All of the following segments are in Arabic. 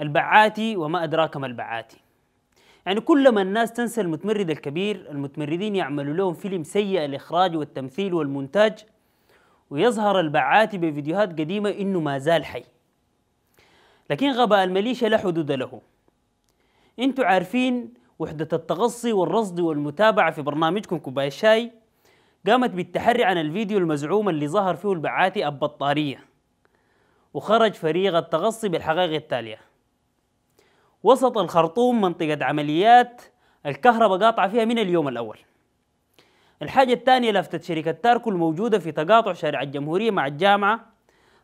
البعاتي وما أدراك ما البعاتي يعني كلما الناس تنسى المتمرد الكبير المتمردين يعملوا لهم فيلم سيء الإخراج والتمثيل والمونتاج ويظهر البعاتي بفيديوهات قديمة إنه ما زال حي لكن غباء المليشة لا حدود له انتوا عارفين وحدة التغصي والرصد والمتابعة في برنامجكم كوباية الشاي قامت بالتحري عن الفيديو المزعوم اللي ظهر فيه البعاتي البطارية وخرج فريق التغصي بالحقائق التالية وسط الخرطوم منطقة عمليات الكهرباء قاطعة فيها من اليوم الأول الحاجة الثانية لفتت شركة تاركو الموجودة في تقاطع شارع الجمهورية مع الجامعة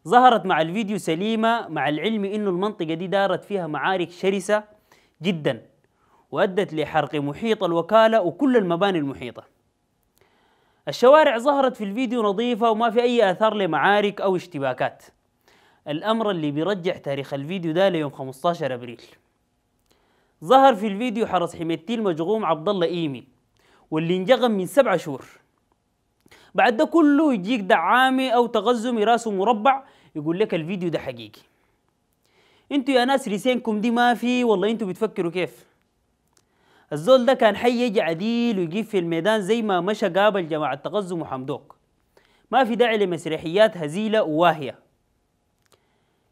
ظهرت مع الفيديو سليمة مع العلم أن المنطقة دي دارت فيها معارك شرسة جدا وأدت لحرق محيط الوكالة وكل المباني المحيطة الشوارع ظهرت في الفيديو نظيفة وما في أي آثار لمعارك أو اشتباكات الأمر اللي بيرجع تاريخ الفيديو ده ليوم 15 أبريل ظهر في الفيديو حرس حميدتي المجغوم عبد الله ايمي واللي انجغم من سبع شهور بعد ده كله يجيك دعامي او تغزم راسه مربع يقول لك الفيديو ده حقيقي انتوا يا ناس رسينكم دي ما في والله انتوا بتفكروا كيف الزول ده كان حي يجي عديل ويجيب في الميدان زي ما مشى قابل جماعة تغزم وحمدوك ما في داعي لمسرحيات هزيلة وواهية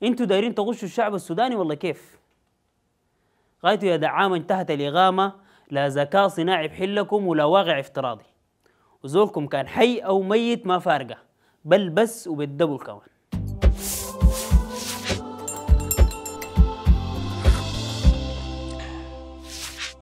انتوا دايرين تغشوا الشعب السوداني والله كيف غايته إذا دعامة انتهت الإغامة لا ذكاء صناعي بحلكم ولا واقع افتراضي وزولكم كان حي أو ميت ما فارقة بل بس وبالدبل كمان